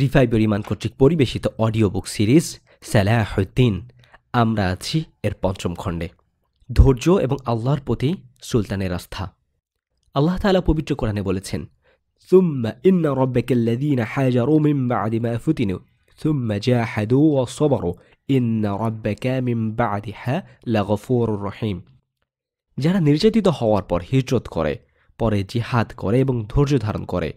রিফাইবের ইমান কর্তৃক পরিবেশিত audio book series Salahuddin আমরা আছি এর পঞ্চম খণ্ডে ধৈর্য এবং আল্লাহর প্রতি সুলতানের আস্থা আল্লাহ তালা পবিত্র কোরআনে বলেছেন সুম্মা ফুতিনু রহিম যারা নির্যাতিত হওয়ার পর হিজরত করে পরে জিহাদ করে এবং ধৈর্য ধারণ করে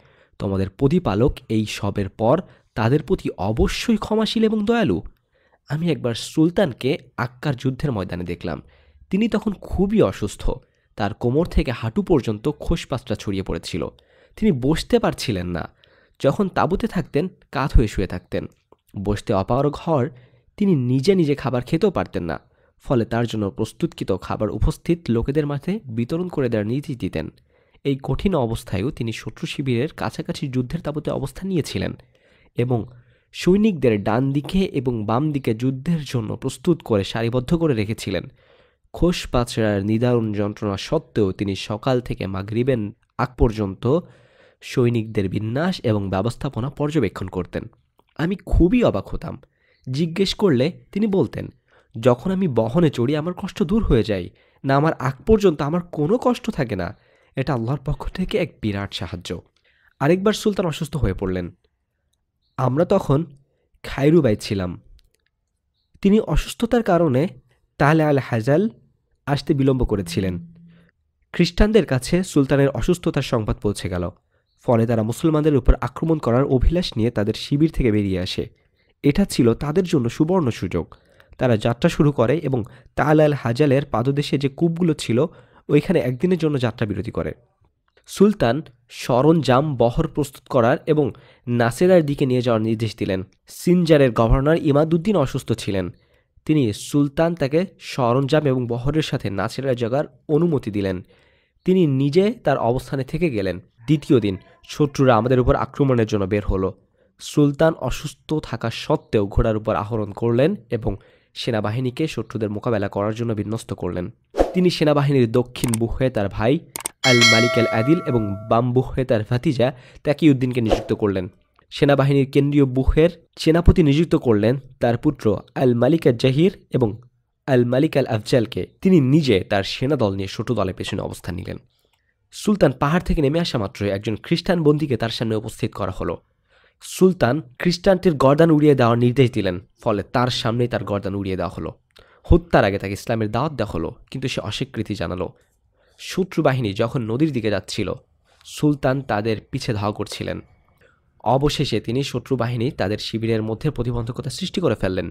তোমাদের প্রতিপালক এই সবের পর তাদের প্রতি অবশ্যই ক্ষমাশীল এবং দয়ালু আমি একবার সুলতানকে আক্কার যুদ্ধের ময়দানে দেখলাম তিনি তখন খুবই অসুস্থ তার কোমর থেকে হাঁটু পর্যন্ত খোসপাসটা ছড়িয়ে পড়েছিল তিনি বসতে পারছিলেন না যখন তাঁবুতে থাকতেন কাত হয়ে শুয়ে থাকতেন বসতে অপার হওয়ার তিনি নিজে নিজে খাবার খেতেও পারতেন না ফলে তার জন্য প্রস্তুতকৃত খাবার উপস্থিত লোকেদের মাঝে বিতরণ করে দেওয়ার নীতি দিতেন এই কঠিন অবস্থায়ও তিনি শত্রু শিবিরের কাছাকাছি যুদ্ধের তাবুতে অবস্থান নিয়েছিলেন এবং সৈনিকদের ডান দিকে এবং বাম দিকে যুদ্ধের জন্য প্রস্তুত করে সারিবদ্ধ করে রেখেছিলেন খোস পাচড়ার নিদারুণ যন্ত্রণা সত্ত্বেও তিনি সকাল থেকে মাগরিবেন আগ পর্যন্ত সৈনিকদের বিন্যাস এবং ব্যবস্থাপনা পর্যবেক্ষণ করতেন আমি খুবই অবাক হতাম জিজ্ঞেস করলে তিনি বলতেন যখন আমি বহনে চড়ি আমার কষ্ট দূর হয়ে যায় না আমার আগ পর্যন্ত আমার কোনো কষ্ট থাকে না এটা আল্লাহর পক্ষ থেকে এক বিরাট সাহায্য আরেকবার সুলতান অসুস্থ হয়ে পড়লেন আমরা তখন খাইরুবাই ছিলাম তিনি অসুস্থতার কারণে তাহলে আল হাজাল আসতে বিলম্ব করেছিলেন খ্রিস্টানদের কাছে সুলতানের অসুস্থতার সংবাদ পৌঁছে গেল ফলে তারা মুসলমানদের উপর আক্রমণ করার অভিলাষ নিয়ে তাদের শিবির থেকে বেরিয়ে আসে এটা ছিল তাদের জন্য সুবর্ণ সুযোগ তারা যাত্রা শুরু করে এবং তাল আল হাজালের পাদদেশে যে কূপগুলো ছিল ওইখানে একদিনের জন্য যাত্রা বিরতি করে সুলতান সরঞ্জাম বহর প্রস্তুত করার এবং নাসেরার দিকে নিয়ে যাওয়ার নির্দেশ দিলেন সিনজারের গভর্নর ইমাদুদ্দিন অসুস্থ ছিলেন তিনি সুলতান তাকে সরঞ্জাম এবং বহরের সাথে নাসেরার জাগার অনুমতি দিলেন তিনি নিজে তার অবস্থানে থেকে গেলেন দ্বিতীয় দিন শত্রুরা আমাদের উপর আক্রমণের জন্য বের হলো সুলতান অসুস্থ থাকা সত্ত্বেও ঘোড়ার উপর আহরণ করলেন এবং সেনাবাহিনীকে শত্রুদের মোকাবেলা করার জন্য বিন্যস্ত করলেন তিনি সেনাবাহিনীর দক্ষিণ বুহে তার ভাই আল মালিক আল আদিল এবং বাম বুহে তার ভাতিজা তাকিউদ্দিনকে নিযুক্ত করলেন সেনাবাহিনীর কেন্দ্রীয় বুহের সেনাপতি নিযুক্ত করলেন তার পুত্র আল মালিক আল জাহির এবং আল মালিক আল আফজালকে তিনি নিজে তার সেনাদল নিয়ে ছোট দলে পেছনে অবস্থান নিলেন সুলতান পাহাড় থেকে নেমে আসা মাত্র একজন খ্রিস্টান বন্দীকে তার সামনে উপস্থিত করা হলো সুলতান খ্রিস্টানটির গর্দান উড়িয়ে দেওয়ার নির্দেশ দিলেন ফলে তার সামনেই তার গর্দান উড়িয়ে দেওয়া হলো হত্যার আগে তাকে ইসলামের দাওয়াত দেওয়া হলো কিন্তু সে অস্বীকৃতি জানালো শত্রু বাহিনী যখন নদীর দিকে যাচ্ছিল সুলতান তাদের পিছে ধাওয়া করছিলেন অবশেষে তিনি শত্রু বাহিনী তাদের শিবিরের মধ্যে প্রতিবন্ধকতা সৃষ্টি করে ফেললেন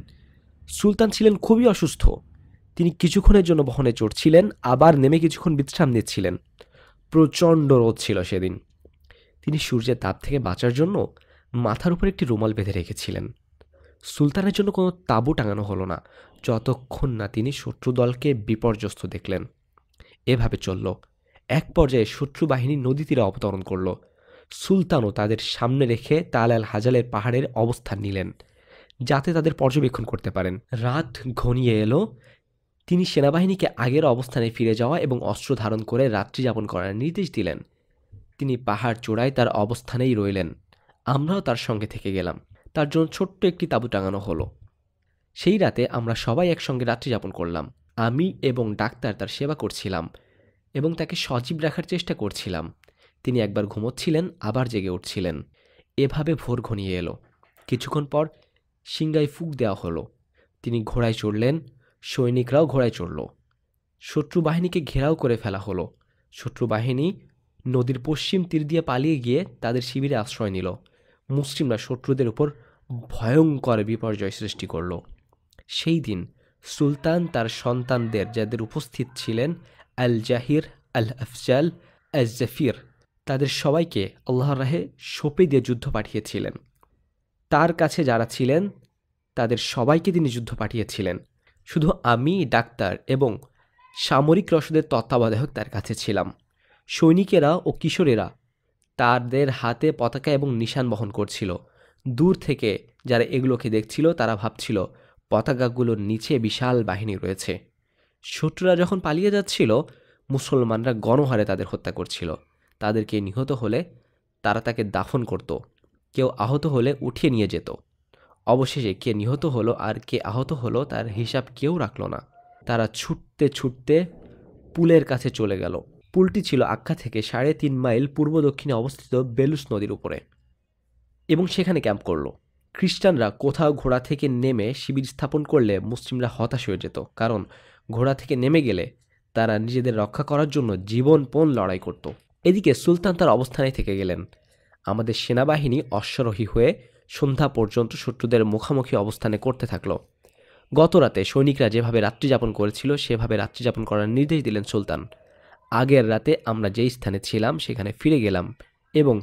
সুলতান ছিলেন খুবই অসুস্থ তিনি কিছুক্ষণের জন্য বহনে চড়ছিলেন আবার নেমে কিছুক্ষণ বিশ্রাম নিচ্ছিলেন প্রচণ্ড রোদ ছিল সেদিন তিনি সূর্যের তাপ থেকে বাঁচার জন্য মাথার উপর একটি রুমাল বেঁধে রেখেছিলেন সুলতানের জন্য কোনো তাঁবু টাঙানো হলো না যতক্ষণ না তিনি শত্রু দলকে বিপর্যস্ত দেখলেন এভাবে চলল এক পর্যায়ে শত্রু বাহিনী নদী তীরে অবতরণ করল সুলতানও তাদের সামনে রেখে তালাল হাজালের পাহাড়ের অবস্থান নিলেন যাতে তাদের পর্যবেক্ষণ করতে পারেন রাত ঘনিয়ে এলো তিনি সেনাবাহিনীকে আগের অবস্থানে ফিরে যাওয়া এবং অস্ত্র ধারণ করে রাত্রি যাপন করার নির্দেশ দিলেন তিনি পাহাড় চূড়ায় তার অবস্থানেই রইলেন আমরাও তার সঙ্গে থেকে গেলাম তার জন্য ছোট্ট একটি তাঁবু টাঙানো হলো সেই রাতে আমরা সবাই একসঙ্গে রাত্রিযাপন করলাম আমি এবং ডাক্তার তার সেবা করছিলাম এবং তাকে সজীব রাখার চেষ্টা করছিলাম তিনি একবার ঘুমোচ্ছিলেন আবার জেগে উঠছিলেন এভাবে ভোর ঘনিয়ে এলো কিছুক্ষণ পর সিংগায় ফুক দেওয়া হলো তিনি ঘোড়ায় চড়লেন সৈনিকরাও ঘোড়ায় চড়ল শত্রু বাহিনীকে ঘেরাও করে ফেলা হলো শত্রু বাহিনী নদীর পশ্চিম তীর দিয়ে পালিয়ে গিয়ে তাদের শিবিরে আশ্রয় নিল মুসলিমরা শত্রুদের উপর ভয়ঙ্কর বিপর্যয় সৃষ্টি করল সেই দিন সুলতান তার সন্তানদের যাদের উপস্থিত ছিলেন আল জাহির আল আফজাল আল জাফির তাদের সবাইকে আল্লাহর রাহে সোপে দিয়ে যুদ্ধ পাঠিয়েছিলেন তার কাছে যারা ছিলেন তাদের সবাইকে তিনি যুদ্ধ পাঠিয়েছিলেন শুধু আমি ডাক্তার এবং সামরিক রসদের তত্ত্বাবধায়ক তার কাছে ছিলাম সৈনিকেরা ও কিশোরেরা তাদের হাতে পতাকা এবং নিশান বহন করছিল দূর থেকে যারা এগুলোকে দেখছিল তারা ভাবছিল পতাকাগুলোর নিচে বিশাল বাহিনী রয়েছে শত্রুরা যখন পালিয়ে যাচ্ছিল মুসলমানরা গণহারে তাদের হত্যা করছিল তাদেরকে নিহত হলে তারা তাকে দাফন করত কেউ আহত হলে উঠিয়ে নিয়ে যেত অবশেষে কে নিহত হলো আর কে আহত হলো তার হিসাব কেউ রাখল না তারা ছুটতে ছুটতে পুলের কাছে চলে গেল পুলটি ছিল আখ্যা থেকে সাড়ে তিন মাইল পূর্ব দক্ষিণে অবস্থিত বেলুস নদীর উপরে এবং সেখানে ক্যাম্প করল খ্রিস্টানরা কোথাও ঘোড়া থেকে নেমে শিবির স্থাপন করলে মুসলিমরা হতাশ হয়ে যেত কারণ ঘোড়া থেকে নেমে গেলে তারা নিজেদের রক্ষা করার জন্য জীবনপণ লড়াই করত এদিকে সুলতান তার অবস্থানে থেকে গেলেন আমাদের সেনাবাহিনী অশ্বারোহী হয়ে সন্ধ্যা পর্যন্ত শত্রুদের মুখোমুখি অবস্থানে করতে থাকল গত রাতে সৈনিকরা যেভাবে রাত্রিযাপন করেছিল সেভাবে রাত্রিযাপন করার নির্দেশ দিলেন সুলতান আগের রাতে আমরা যেই স্থানে ছিলাম সেখানে ফিরে গেলাম এবং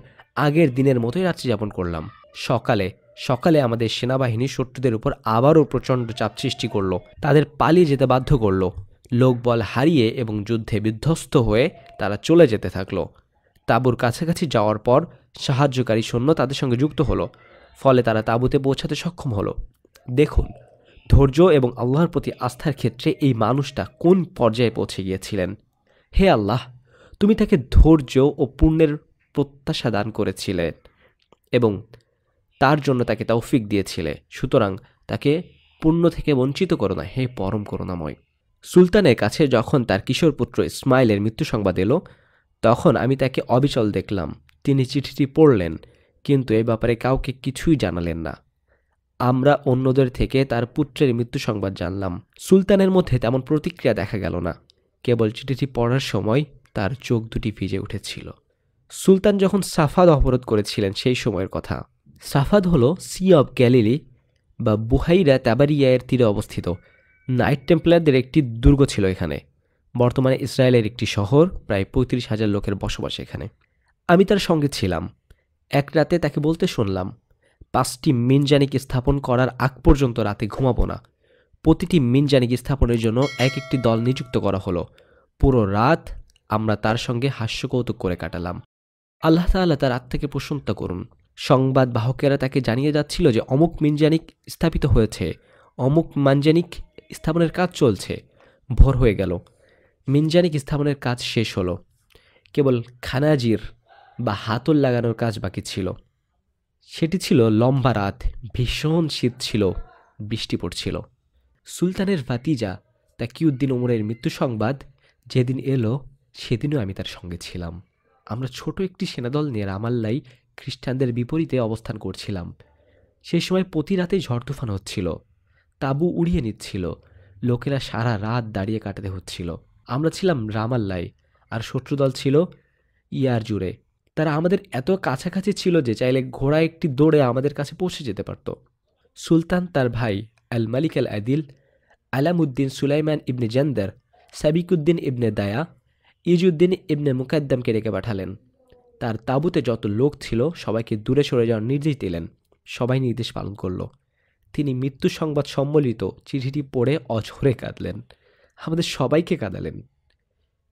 আগের দিনের মতোই রাত্রিযাপন করলাম সকালে সকালে আমাদের সেনাবাহিনী শত্রুদের উপর আবারও প্রচণ্ড চাপ সৃষ্টি করল তাদের পালিয়ে যেতে বাধ্য করল লোকবল হারিয়ে এবং যুদ্ধে বিধ্বস্ত হয়ে তারা চলে যেতে থাকলো তাঁবুর কাছাকাছি যাওয়ার পর সাহায্যকারী সৈন্য তাদের সঙ্গে যুক্ত হলো ফলে তারা তাঁবুতে পৌঁছাতে সক্ষম হলো দেখুন ধৈর্য এবং আল্লাহর প্রতি আস্থার ক্ষেত্রে এই মানুষটা কোন পর্যায়ে পৌঁছে গিয়েছিলেন হে আল্লাহ তুমি তাকে ধৈর্য ও পুণ্যের প্রত্যাশা দান করেছিলে এবং তার জন্য তাকে তৌফিক দিয়েছিলে সুতরাং তাকে পুণ্য থেকে বঞ্চিত করো না হে পরম করুণাময় সুলতানের কাছে যখন তার কিশোর পুত্র ইসমাইলের মৃত্যু সংবাদ এলো তখন আমি তাকে অবিচল দেখলাম তিনি চিঠিটি পড়লেন কিন্তু এ ব্যাপারে কাউকে কিছুই জানালেন না আমরা অন্যদের থেকে তার পুত্রের মৃত্যু সংবাদ জানলাম সুলতানের মধ্যে তেমন প্রতিক্রিয়া দেখা গেল না কেবল চিঠিটি পড়ার সময় তার চোখ দুটি ভিজে উঠেছিল সুলতান যখন সাফাদ অবরোধ করেছিলেন সেই সময়ের কথা সাফাদ হল সি অব গ্যালিলি বা বুহাইরা তাবারিয়ায়ের তীরে অবস্থিত নাইট টেম্পলারদের একটি দুর্গ ছিল এখানে বর্তমানে ইসরায়েলের একটি শহর প্রায় পঁয়ত্রিশ হাজার লোকের বসবাস এখানে আমি তার সঙ্গে ছিলাম এক রাতে তাকে বলতে শুনলাম পাঁচটি মিনজানিক স্থাপন করার আগ পর্যন্ত রাতে ঘুমাবো না প্রতিটি মিনজানিক স্থাপনের জন্য এক একটি দল নিযুক্ত করা হলো পুরো রাত আমরা তার সঙ্গে হাস্যকৌতুক করে কাটালাম আল্লাহ তাল্লাহ তার আত্মাকে প্রশংসা করুন সংবাদ বাহকেরা তাকে জানিয়ে যাচ্ছিল যে অমুক মিনজানিক স্থাপিত হয়েছে অমুক মানজানিক স্থাপনের কাজ চলছে ভোর হয়ে গেল মিনজানিক স্থাপনের কাজ শেষ হলো কেবল খানাজির বা হাতল লাগানোর কাজ বাকি ছিল সেটি ছিল লম্বা রাত ভীষণ শীত ছিল বৃষ্টি পড়ছিল সুলতানের ভাতিজা তাকিউদ্দিন ওমরের মৃত্যু সংবাদ যেদিন এলো সেদিনও আমি তার সঙ্গে ছিলাম আমরা ছোট একটি সেনাদল নিয়ে রামাল্লাই খ্রিস্টানদের বিপরীতে অবস্থান করছিলাম সেই সময় প্রতি রাতেই ঝড় তুফান হচ্ছিল তাবু উড়িয়ে নিচ্ছিল লোকেরা সারা রাত দাঁড়িয়ে কাটাতে হচ্ছিল আমরা ছিলাম রামাল্লাই আর শত্রুদল ছিল ইয়ার জুড়ে তারা আমাদের এত কাছাকাছি ছিল যে চাইলে ঘোড়া একটি দৌড়ে আমাদের কাছে পৌঁছে যেতে পারত সুলতান তার ভাই আল মালিক আল আদিল আলামুদ্দিন সুলাইমান ইবনে জান্দার সাবিকুদ্দিন ইবনে দায়া ইজুদ্দিন ইবনে মুকাদ্দামকে ডেকে পাঠালেন তার তাঁবুতে যত লোক ছিল সবাইকে দূরে সরে যাওয়ার নির্দেশ দিলেন সবাই নির্দেশ পালন করল তিনি মৃত্যু সংবাদ সম্বলিত চিঠিটি পড়ে অঝরে কাঁদলেন আমাদের সবাইকে কাঁদালেন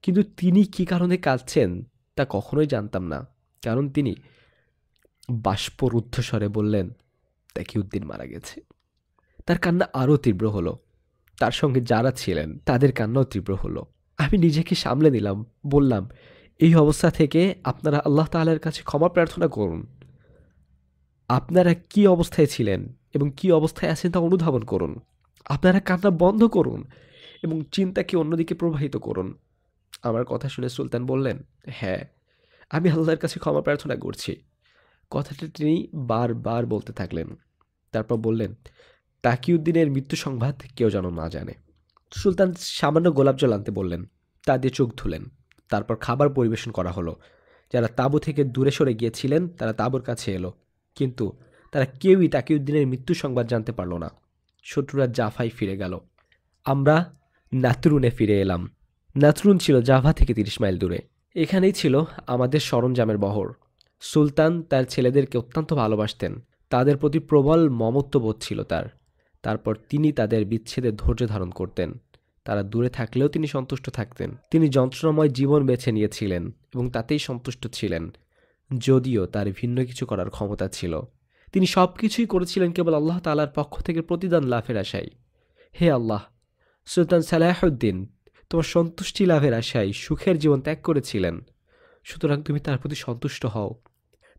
কিন্তু তিনি কি কারণে কাঁদছেন তা কখনোই জানতাম না কারণ তিনি বাষ্পরুদ্ধস্বরে বললেন উদ্দিন মারা গেছে তার কান্না আরও তীব্র হলো তার সঙ্গে যারা ছিলেন তাদের কান্নাও তীব্র হলো আমি নিজেকে সামলে নিলাম বললাম এই অবস্থা থেকে আপনারা আল্লাহ তালের কাছে ক্ষমা প্রার্থনা করুন আপনারা কি অবস্থায় ছিলেন এবং কি অবস্থায় আছেন তা অনুধাবন করুন আপনারা কান্না বন্ধ করুন এবং চিন্তাকে অন্যদিকে প্রবাহিত করুন আমার কথা শুনে সুলতান বললেন হ্যাঁ আমি আল্লাহর কাছে ক্ষমা প্রার্থনা করছি কথাটা তিনি বারবার বলতে থাকলেন তারপর বললেন তাকিউদ্দিনের মৃত্যু সংবাদ কেউ যেন না জানে সুলতান সামান্য গোলাপ জল আনতে বললেন তা দিয়ে চোখ ধুলেন তারপর খাবার পরিবেশন করা হলো যারা তাঁবু থেকে দূরে সরে গিয়েছিলেন তারা তাঁবুর কাছে এলো কিন্তু তারা কেউই তাকিউদ্দিনের মৃত্যু সংবাদ জানতে পারল না শত্রুরা জাফায় ফিরে গেল আমরা নাতরুনে ফিরে এলাম নাতরুন ছিল জাভা থেকে তিরিশ মাইল দূরে এখানেই ছিল আমাদের সরঞ্জামের বহর সুলতান তার ছেলেদেরকে অত্যন্ত ভালোবাসতেন তাদের প্রতি প্রবল মমত্ববোধ ছিল তার তারপর তিনি তাদের বিচ্ছেদে ধৈর্য ধারণ করতেন তারা দূরে থাকলেও তিনি সন্তুষ্ট থাকতেন তিনি যন্ত্রণাময় জীবন বেছে নিয়েছিলেন এবং তাতেই সন্তুষ্ট ছিলেন যদিও তার ভিন্ন কিছু করার ক্ষমতা ছিল তিনি সব কিছুই করেছিলেন কেবল আল্লাহ তালার পক্ষ থেকে প্রতিদান লাভের আশায় হে আল্লাহ সুলতান সালাহউদ্দিন তোমার সন্তুষ্টি লাভের আশায় সুখের জীবন ত্যাগ করেছিলেন সুতরাং তুমি তার প্রতি সন্তুষ্ট হও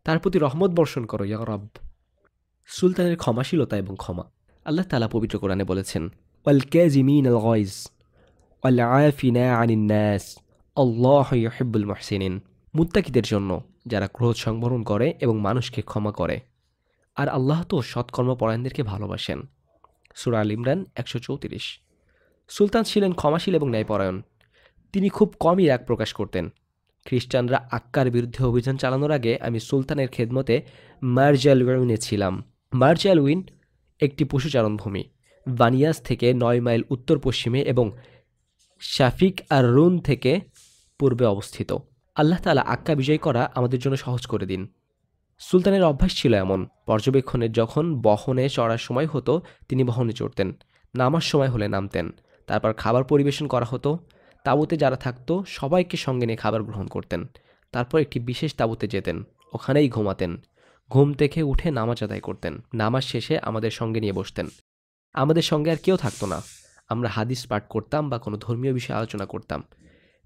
তার প্রতি রহমত বর্ষণ করো ইয়া রব সুলতানের ক্ষমাশীলতা এবং ক্ষমা আল্লাহ তালা পবিত্র কোরআনে বলেছেন ওয়াল ক্যাজিমিন আল গয়েজ ওয়াল আফিনা আনিন ন্যাস আল্লাহ মহসিনিন মুত্তাকিদের জন্য যারা ক্রোধ সংবরণ করে এবং মানুষকে ক্ষমা করে আর আল্লাহ তো সৎকর্মপরায়ণদেরকে ভালোবাসেন সুরা আল ইমরান একশো চৌত্রিশ সুলতান ছিলেন ক্ষমাশীল এবং ন্যায়পরায়ণ তিনি খুব কমই রাগ প্রকাশ করতেন খ্রিস্টানরা আক্কার বিরুদ্ধে অভিযান চালানোর আগে আমি সুলতানের খেদমতে মার্জাল উইনে ছিলাম মার্জাল উইন একটি পশুচারণভূমি বানিয়াস থেকে নয় মাইল উত্তর পশ্চিমে এবং শাফিক আর রুন থেকে পূর্বে অবস্থিত আল্লাহ তালা আক্কা বিজয় করা আমাদের জন্য সহজ করে দিন সুলতানের অভ্যাস ছিল এমন পর্যবেক্ষণে যখন বহনে চড়ার সময় হতো তিনি বহনে চড়তেন নামার সময় হলে নামতেন তারপর খাবার পরিবেশন করা হতো তাঁবুতে যারা থাকতো সবাইকে সঙ্গে নিয়ে খাবার গ্রহণ করতেন তারপর একটি বিশেষ তাঁবুতে যেতেন ওখানেই ঘুমাতেন ঘুম থেকে উঠে নামাজ আদায় করতেন নামাজ শেষে আমাদের সঙ্গে নিয়ে বসতেন আমাদের সঙ্গে আর কেউ থাকতো না আমরা হাদিস পাঠ করতাম বা কোনো ধর্মীয় বিষয়ে আলোচনা করতাম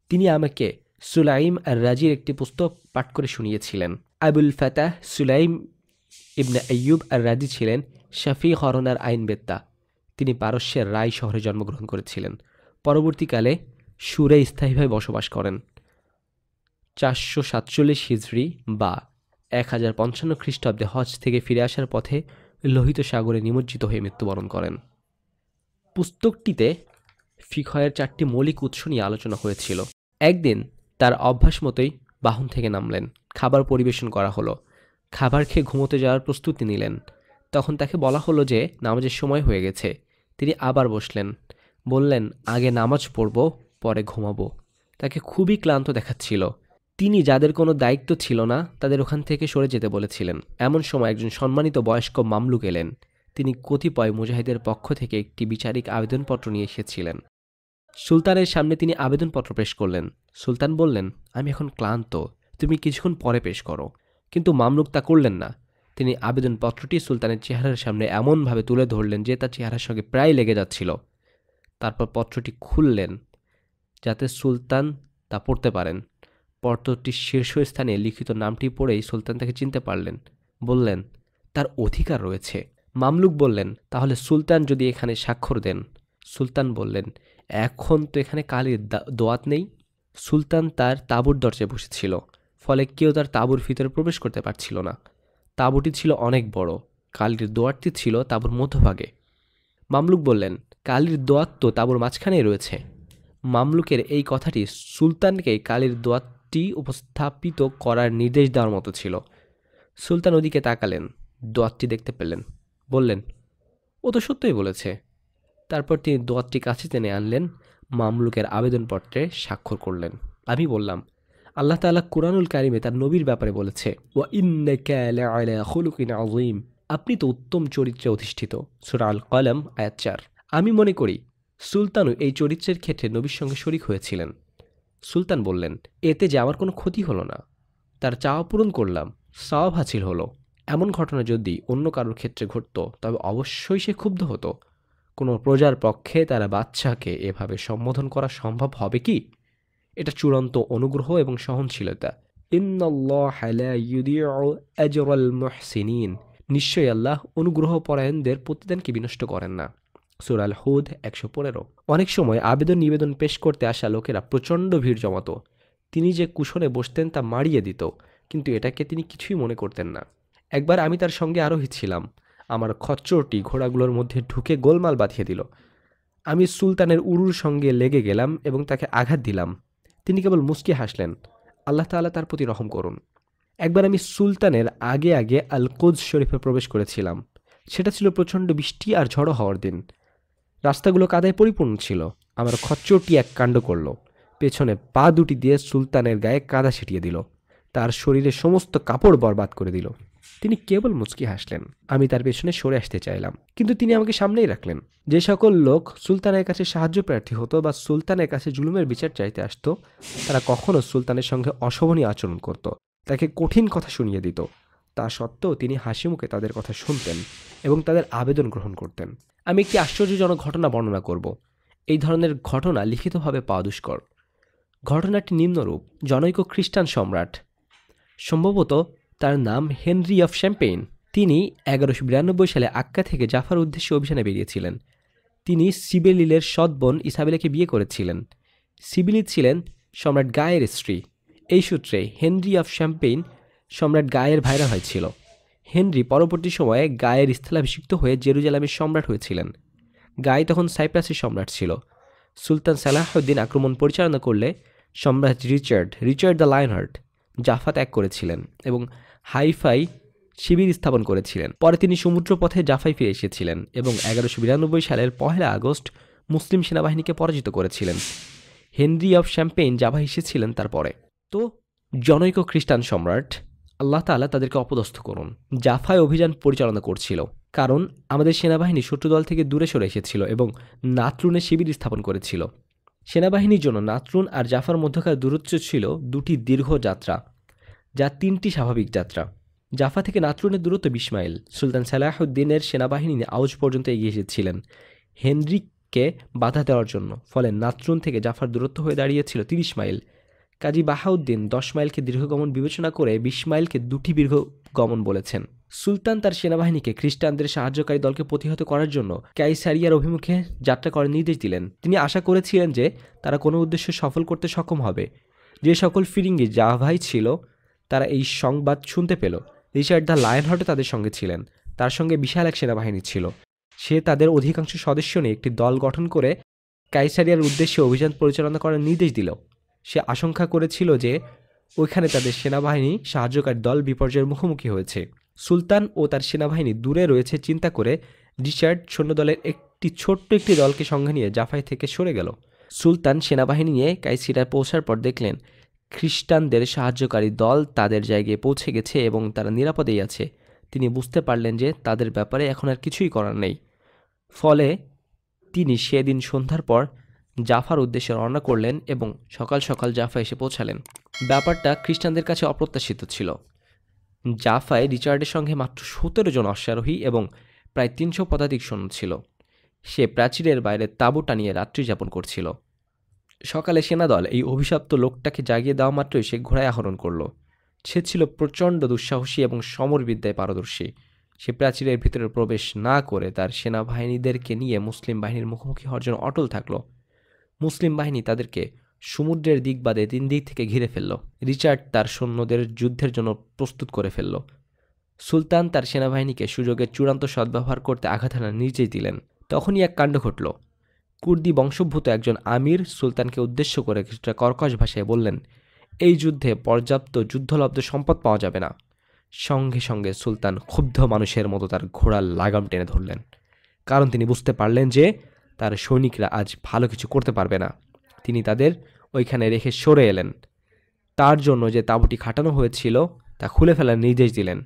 তিনি আমাকে সুলাইম আর রাজির একটি পুস্তক পাঠ করে শুনিয়েছিলেন Abul Fatah Sulaim ibn Ayyub ar Razi ছিলেন শাফি হরনার আইনবেত্তা তিনি পারস্যের রায় শহরে জন্মগ্রহণ করেছিলেন পরবর্তীকালে সুরে স্থায়ীভাবে বসবাস করেন চারশো সাতচল্লিশ হিজড়ি বা এক হাজার পঞ্চান্ন খ্রিস্টাব্দে হজ থেকে ফিরে আসার পথে লোহিত সাগরে নিমজ্জিত হয়ে মৃত্যুবরণ করেন পুস্তকটিতে ফিখয়ের চারটি মৌলিক উৎস নিয়ে আলোচনা হয়েছিল একদিন তার অভ্যাস মতোই বাহন থেকে নামলেন খাবার পরিবেশন করা হলো খাবার খেয়ে ঘুমোতে যাওয়ার প্রস্তুতি নিলেন তখন তাকে বলা হলো যে নামাজের সময় হয়ে গেছে তিনি আবার বসলেন বললেন আগে নামাজ পড়ব পরে ঘুমাবো তাকে খুবই ক্লান্ত দেখাচ্ছিল তিনি যাদের কোনো দায়িত্ব ছিল না তাদের ওখান থেকে সরে যেতে বলেছিলেন এমন সময় একজন সম্মানিত বয়স্ক মামলুক এলেন তিনি কতিপয় মুজাহিদের পক্ষ থেকে একটি বিচারিক আবেদনপত্র নিয়ে এসেছিলেন সুলতানের সামনে তিনি আবেদনপত্র পেশ করলেন সুলতান বললেন আমি এখন ক্লান্ত তুমি কিছুক্ষণ পরে পেশ করো কিন্তু মামলুক তা করলেন না তিনি আবেদনপত্রটি সুলতানের চেহারার সামনে এমনভাবে তুলে ধরলেন যে তার চেহারার সঙ্গে প্রায় লেগে যাচ্ছিল তারপর পত্রটি খুললেন যাতে সুলতান তা পড়তে পারেন পর্তটির শীর্ষস্থানে লিখিত নামটি পড়েই সুলতান তাকে চিনতে পারলেন বললেন তার অধিকার রয়েছে মামলুক বললেন তাহলে সুলতান যদি এখানে স্বাক্ষর দেন সুলতান বললেন এখন তো এখানে কালির দোয়াত নেই সুলতান তার তাঁবুর দরজায় বসেছিল ফলে কেউ তার তাঁবুর ভিতরে প্রবেশ করতে পারছিল না তাঁবুটি ছিল অনেক বড় কালির দোয়াতটি ছিল তাঁবুর মধ্যভাগে মামলুক বললেন কালির দোয়াত তো তাঁবুর মাঝখানেই রয়েছে মামলুকের এই কথাটি সুলতানকে কালির দোয়াত টি উপস্থাপিত করার নির্দেশ দেওয়ার মতো ছিল সুলতান ওদিকে তাকালেন দোয়াতটি দেখতে পেলেন বললেন ও তো সত্যই বলেছে তারপর তিনি দোয়াতটি কাছে টেনে আনলেন মামলুকের আবেদনপত্রে স্বাক্ষর করলেন আমি বললাম আল্লাহ তালা কোরআনুল কারিমে তার নবীর ব্যাপারে বলেছে আজিম আপনি তো উত্তম চরিত্রে অধিষ্ঠিত সুরাল কলম আয়াচার আমি মনে করি সুলতানও এই চরিত্রের ক্ষেত্রে নবীর সঙ্গে শরিক হয়েছিলেন সুলতান বললেন এতে যে আমার কোনো ক্ষতি হলো না তার চাওয়া পূরণ করলাম সওয়াব হাসিল হলো এমন ঘটনা যদি অন্য কারোর ক্ষেত্রে ঘটত তবে অবশ্যই সে ক্ষুব্ধ হতো কোনো প্রজার পক্ষে তারা বাচ্চাকে এভাবে সম্বোধন করা সম্ভব হবে কি এটা চূড়ান্ত অনুগ্রহ এবং সহনশীলতা নিশ্চয়ই আল্লাহ অনুগ্রহ পরায়ণদের প্রতিদানকে বিনষ্ট করেন না সুরাল হুদ একশো পনেরো অনেক সময় আবেদন নিবেদন পেশ করতে আসা লোকেরা প্রচণ্ড ভিড় জমাত তিনি যে কুশনে বসতেন তা মারিয়ে দিত কিন্তু এটাকে তিনি কিছুই মনে করতেন না একবার আমি তার সঙ্গে আরোহী ছিলাম আমার খচ্চরটি ঘোড়াগুলোর মধ্যে ঢুকে গোলমাল বাঁধিয়ে দিল আমি সুলতানের উরুর সঙ্গে লেগে গেলাম এবং তাকে আঘাত দিলাম তিনি কেবল মুস্কি হাসলেন আল্লাহ তালা তার প্রতি রহম করুন একবার আমি সুলতানের আগে আগে আল কোজ শরীফে প্রবেশ করেছিলাম সেটা ছিল প্রচণ্ড বৃষ্টি আর ঝড়ো হওয়ার দিন রাস্তাগুলো কাদায় পরিপূর্ণ ছিল আমার খচ্চরটি এক কাণ্ড করল পেছনে পা দুটি দিয়ে সুলতানের গায়ে কাদা ছিটিয়ে দিল তার শরীরে সমস্ত কাপড় বরবাদ করে দিল তিনি কেবল মুচকি হাসলেন আমি তার পেছনে সরে আসতে চাইলাম কিন্তু তিনি আমাকে সামনেই রাখলেন যে সকল লোক সুলতানের কাছে সাহায্য প্রার্থী হতো বা সুলতানের কাছে জুলুমের বিচার চাইতে আসতো তারা কখনো সুলতানের সঙ্গে অশোভনীয় আচরণ করত তাকে কঠিন কথা শুনিয়ে দিত তা সত্ত্বেও তিনি হাসি মুখে তাদের কথা শুনতেন এবং তাদের আবেদন গ্রহণ করতেন আমি একটি আশ্চর্যজনক ঘটনা বর্ণনা করব এই ধরনের ঘটনা লিখিতভাবে পাওয়া দুষ্কর ঘটনাটি নিম্নরূপ জনৈক খ্রিস্টান সম্রাট সম্ভবত তার নাম হেনরি অফ শ্যাম্পেইন তিনি এগারোশো বিরানব্বই সালে আক্কা থেকে জাফার উদ্দেশ্যে অভিযানে বেরিয়েছিলেন তিনি সিবেলিলের সৎ বোন ইসাবেলাকে বিয়ে করেছিলেন সিবিলি ছিলেন সম্রাট গায়ের স্ত্রী এই সূত্রে হেনরি অফ শ্যাম্পেইন সম্রাট গায়ের ভাইরা হয়েছিল হেনরি পরবর্তী সময়ে গায়ের স্থলাভিষিক্ত হয়ে জেরুজালামের সম্রাট হয়েছিলেন গায়ে তখন সাইপ্রাসের সম্রাট ছিল সুলতান সালাহউদ্দিন আক্রমণ পরিচালনা করলে সম্রাট Richard Richard the Lionheart Jaffa ত্যাগ করেছিলেন এবং হাইফাই শিবির স্থাপন করেছিলেন পরে তিনি সমুদ্রপথে জাফাই ফিরে এসেছিলেন এবং এগারোশো বিরানব্বই সালের পহেলা আগস্ট মুসলিম সেনাবাহিনীকে পরাজিত করেছিলেন হেনরি অফ শ্যাম্পেইন জাভা এসেছিলেন তারপরে তো জনৈক খ্রিস্টান সম্রাট আল্লাহ তালা তাদেরকে অপদস্থ করুন জাফায় অভিযান পরিচালনা করছিল কারণ আমাদের সেনাবাহিনী শত্রুদল দল থেকে দূরে সরে এসেছিল এবং নাতরুনে শিবির স্থাপন করেছিল সেনাবাহিনীর জন্য নাতরুন আর জাফার মধ্যকার দূরত্ব ছিল দুটি দীর্ঘ যাত্রা যা তিনটি স্বাভাবিক যাত্রা জাফা থেকে নাতরুনের দূরত্ব বিশ মাইল সুলতান সালাহউদ্দিনের সেনাবাহিনী আউজ পর্যন্ত এগিয়ে এসেছিলেন হেনরিককে বাধা দেওয়ার জন্য ফলে নাতরুন থেকে জাফার দূরত্ব হয়ে দাঁড়িয়েছিল তিরিশ মাইল কাজী বাহাউদ্দিন দশ মাইলকে দীর্ঘগমন বিবেচনা করে বিশ মাইলকে দুটি দীর্ঘ গমন বলেছেন সুলতান তার সেনাবাহিনীকে খ্রিস্টানদের সাহায্যকারী দলকে প্রতিহত করার জন্য ক্যাইসারিয়ার অভিমুখে যাত্রা করার নির্দেশ দিলেন তিনি আশা করেছিলেন যে তারা কোনো উদ্দেশ্য সফল করতে সক্ষম হবে যে সকল ফিরিঙ্গি জাহাভাই ছিল তারা এই সংবাদ শুনতে পেল রিচার্ড দ্য লায়ন হটও তাদের সঙ্গে ছিলেন তার সঙ্গে বিশাল এক সেনাবাহিনী ছিল সে তাদের অধিকাংশ সদস্য নিয়ে একটি দল গঠন করে কাইসারিয়ার উদ্দেশ্যে অভিযান পরিচালনা করার নির্দেশ দিল সে আশঙ্কা করেছিল যে ওইখানে তাদের সেনাবাহিনী সাহায্যকারী দল বিপর্যয়ের মুখোমুখি হয়েছে সুলতান ও তার সেনাবাহিনী দূরে রয়েছে চিন্তা করে রিচার্ড সৈন্যদলের একটি ছোট্ট একটি দলকে সঙ্গে নিয়ে জাফাই থেকে সরে গেল সুলতান সেনাবাহিনী নিয়ে কাইসিরা পৌঁছার পর দেখলেন খ্রিস্টানদের সাহায্যকারী দল তাদের জায়গায় পৌঁছে গেছে এবং তারা নিরাপদেই আছে তিনি বুঝতে পারলেন যে তাদের ব্যাপারে এখন আর কিছুই করার নেই ফলে তিনি সেদিন সন্ধ্যার পর জাফার উদ্দেশ্যে রওনা করলেন এবং সকাল সকাল জাফা এসে পৌঁছালেন ব্যাপারটা খ্রিস্টানদের কাছে অপ্রত্যাশিত ছিল জাফায় রিচার্ডের সঙ্গে মাত্র সতেরো জন অশ্বারোহী এবং প্রায় তিনশো পদাতিক সৈন্য ছিল সে প্রাচীরের বাইরে তাঁবু টানিয়ে রাত্রি যাপন করছিল সকালে সেনাদল এই অভিশপ্ত লোকটাকে জাগিয়ে দেওয়া মাত্রই সে ঘোড়ায় আহরণ করল সে ছিল প্রচণ্ড দুঃসাহসী এবং সমরবিদ্যায় পারদর্শী সে প্রাচীরের ভিতরে প্রবেশ না করে তার সেনাবাহিনীদেরকে নিয়ে মুসলিম বাহিনীর মুখোমুখি হওয়ার জন্য অটল থাকলো মুসলিম বাহিনী তাদেরকে সমুদ্রের দিক বাদে তিন দিক থেকে ঘিরে ফেলল রিচার্ড তার সৈন্যদের যুদ্ধের জন্য প্রস্তুত করে ফেলল সুলতান তার সেনাবাহিনীকে সুযোগের চূড়ান্ত সদ্ব্যবহার করতে আঘাত হানা নিজেই দিলেন তখনই এক কাণ্ড ঘটল কুর্দি বংশোদ্ভূত একজন আমির সুলতানকে উদ্দেশ্য করে কিছুটা কর্কশ ভাষায় বললেন এই যুদ্ধে পর্যাপ্ত যুদ্ধলব্ধ সম্পদ পাওয়া যাবে না সঙ্গে সঙ্গে সুলতান ক্ষুব্ধ মানুষের মতো তার ঘোড়ার লাগাম টেনে ধরলেন কারণ তিনি বুঝতে পারলেন যে তার সৈনিকরা আজ ভালো কিছু করতে পারবে না তিনি তাদের ওইখানে রেখে সরে এলেন তার জন্য যে তাঁবুটি খাটানো হয়েছিল তা খুলে ফেলার নির্দেশ দিলেন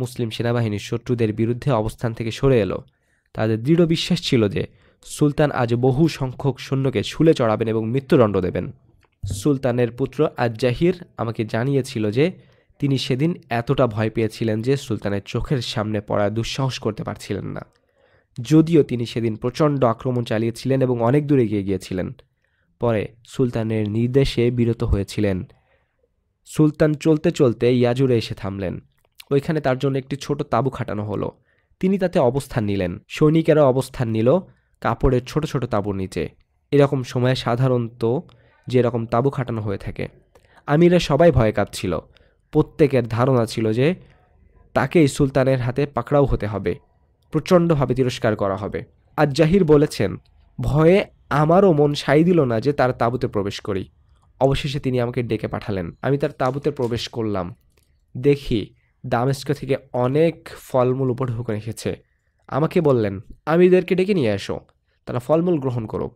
মুসলিম সেনাবাহিনী শত্রুদের বিরুদ্ধে অবস্থান থেকে সরে এলো তাদের দৃঢ় বিশ্বাস ছিল যে সুলতান আজ বহু সংখ্যক সৈন্যকে শুলে চড়াবেন এবং মৃত্যুদণ্ড দেবেন সুলতানের পুত্র জাহির আমাকে জানিয়েছিল যে তিনি সেদিন এতটা ভয় পেয়েছিলেন যে সুলতানের চোখের সামনে পড়া দুঃসাহস করতে পারছিলেন না যদিও তিনি সেদিন প্রচণ্ড আক্রমণ চালিয়েছিলেন এবং অনেক দূরে এগিয়ে গিয়েছিলেন পরে সুলতানের নির্দেশে বিরত হয়েছিলেন সুলতান চলতে চলতে ইয়াজুরে এসে থামলেন ওইখানে তার জন্য একটি ছোট তাঁবু খাটানো হলো তিনি তাতে অবস্থান নিলেন সৈনিকেরা অবস্থান নিল কাপড়ের ছোট ছোট তাঁবুর নিচে এরকম সময়ে সাধারণত যেরকম তাঁবু খাটানো হয়ে থাকে আমিরা সবাই ভয়ে কাঁপছিল প্রত্যেকের ধারণা ছিল যে তাকেই সুলতানের হাতে পাকড়াও হতে হবে প্রচণ্ডভাবে তিরস্কার করা হবে আর জাহির বলেছেন ভয়ে আমারও মন সাই দিল না যে তার তাঁবুতে প্রবেশ করি অবশেষে তিনি আমাকে ডেকে পাঠালেন আমি তার তাঁবুতে প্রবেশ করলাম দেখি দামেস্ক থেকে অনেক ফলমূল উপর ঢুকে রেখেছে আমাকে বললেন আমি এদেরকে ডেকে নিয়ে আসো তারা ফলমূল গ্রহণ করুক